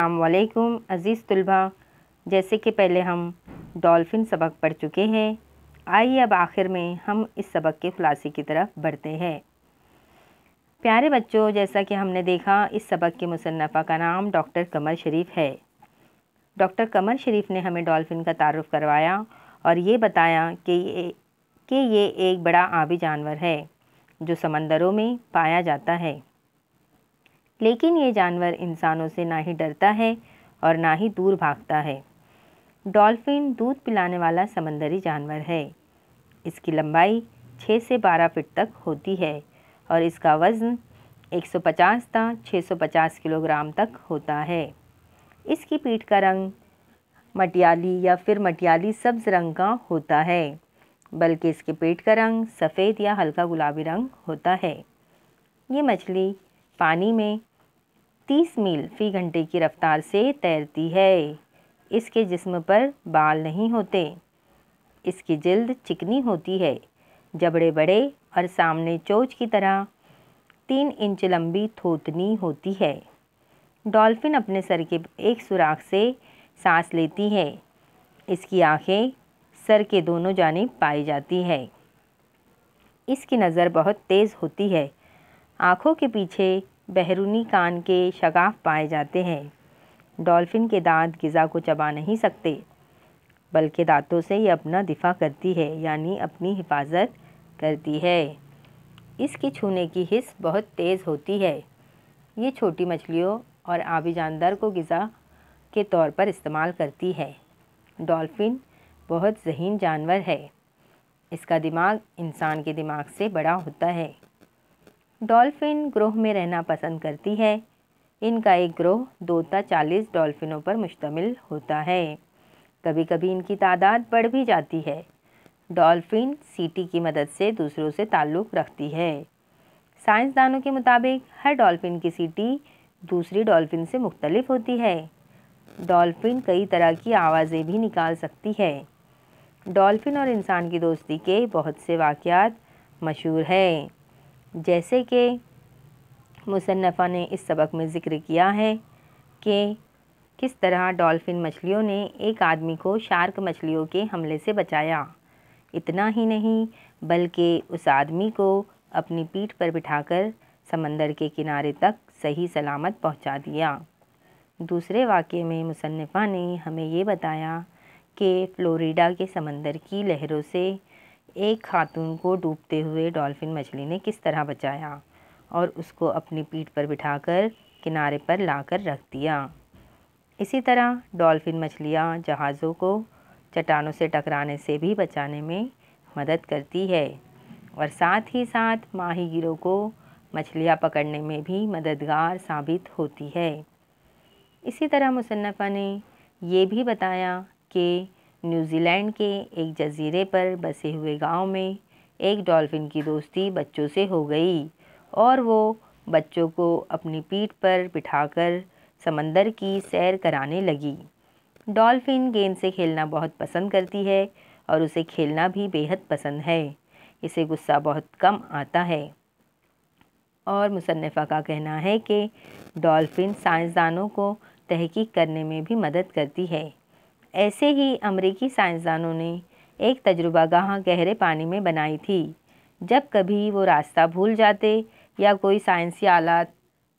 अल्लाम अज़ीज़ तलबा जैसे कि पहले हम डॉल्फ़िन सबक पढ़ चुके हैं आइए अब आखिर में हम इस सबक के ख़ुलासे की तरफ बढ़ते हैं प्यारे बच्चों जैसा कि हमने देखा इस सबक के मुसन्फ़ा का नाम डॉक्टर कमर शरीफ है डॉक्टर कमर शरीफ ने हमें डॉल्फ़िन का तारफ़ करवाया और ये बताया कि ये कि ये एक बड़ा आबी जानवर है जो समंदरों में पाया जाता है लेकिन ये जानवर इंसानों से ना ही डरता है और ना ही दूर भागता है डॉल्फ़िन दूध पिलाने वाला समंदरी जानवर है इसकी लंबाई 6 से 12 फीट तक होती है और इसका वज़न 150 सौ 650 किलोग्राम तक होता है इसकी पीठ का रंग मटियाली या फिर मटियाली सब्ज़ रंग का होता है बल्कि इसके पेट का रंग सफ़ेद या हल्का गुलाबी रंग होता है ये मछली पानी में तीस मील फ़ी घंटे की रफ़्तार से तैरती है इसके जिस्म पर बाल नहीं होते इसकी जल्द चिकनी होती है जबड़े बड़े और सामने चोच की तरह तीन इंच लंबी थोतनी होती है डॉल्फ़िन अपने सर के एक सुराख से सांस लेती है इसकी आंखें सर के दोनों जानेब पाई जाती है इसकी नज़र बहुत तेज़ होती है आँखों के पीछे बहरूनी कान के शगाफ पाए जाते हैं डॉल्फ़िन के दांत ग़िज़ा को चबा नहीं सकते बल्कि दांतों से ये अपना दिफा करती है यानी अपनी हिफाजत करती है इसके छूने की हिस बहुत तेज़ होती है ये छोटी मछलियों और आबी जानदार को गज़ा के तौर पर इस्तेमाल करती है डॉल्फ़िन बहुत जहीन जानवर है इसका दिमाग इंसान के दिमाग से बड़ा होता है डॉल्फ़िन ग्रोह में रहना पसंद करती है इनका एक ग्रोह दो चालीस डॉल्फ़िनों पर मुश्तमिल होता है कभी कभी इनकी तादाद बढ़ भी जाती है डॉल्फ़िन सीटी की मदद से दूसरों से ताल्लुक़ रखती है साइंसदानों के मुताबिक हर डॉल्फ़िन की सीटी दूसरी डॉल्फ़िन से मुख्तलिफ होती है डॉल्फ़िन कई तरह की आवाज़ें भी निकाल सकती है डॉल्फ़िन और इंसान की दोस्ती के बहुत से वाक़ मशहूर हैं जैसे कि मुसन्फ़ा ने इस सबक में ज़िक्र किया है कि किस तरह डॉल्फ़िन मछलियों ने एक आदमी को शार्क मछलियों के हमले से बचाया इतना ही नहीं बल्कि उस आदमी को अपनी पीठ पर बिठाकर समंदर के किनारे तक सही सलामत पहुंचा दिया दूसरे वाक्य में मुसन्फ़ा ने हमें ये बताया कि फ़्लोरिडा के समंदर की लहरों से एक खातून को डूबते हुए डॉल्फिन मछली ने किस तरह बचाया और उसको अपनी पीठ पर बिठाकर किनारे पर लाकर रख दिया इसी तरह डॉल्फिन मछलियाँ जहाज़ों को चट्टानों से टकराने से भी बचाने में मदद करती है और साथ ही साथ माही को मछलियाँ पकड़ने में भी मददगार साबित होती है इसी तरह मुसन्फ़ा ने यह भी बताया कि न्यूजीलैंड के एक जजीरे पर बसे हुए गांव में एक डॉल्फ़िन की दोस्ती बच्चों से हो गई और वो बच्चों को अपनी पीठ पर बिठाकर समंदर की सैर कराने लगी डॉल्फ़िन गेंद से खेलना बहुत पसंद करती है और उसे खेलना भी बेहद पसंद है इसे गुस्सा बहुत कम आता है और मुसनफ़ा का कहना है कि डॉल्फ़िन साइंसदानों को तहकीक करने में भी मदद करती है ऐसे ही अमरीकी साइंसदानों ने एक तजुर्बा गाह गहरे पानी में बनाई थी जब कभी वो रास्ता भूल जाते या कोई साइंसी आलात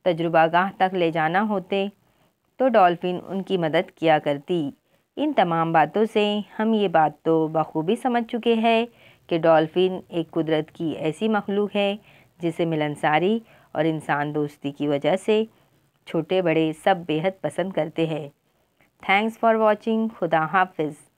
तजुर्बा गाह तक ले जाना होते तो डॉल्फ़िन उनकी मदद किया करती इन तमाम बातों से हम ये बात तो बखूबी समझ चुके हैं कि डॉल्फ़िन एक कुदरत की ऐसी मखलूक है जिसे मिलनसारी और इंसान दोस्ती की वजह से छोटे बड़े सब बेहद पसंद करते हैं Thanks for watching. Khuda Hafiz.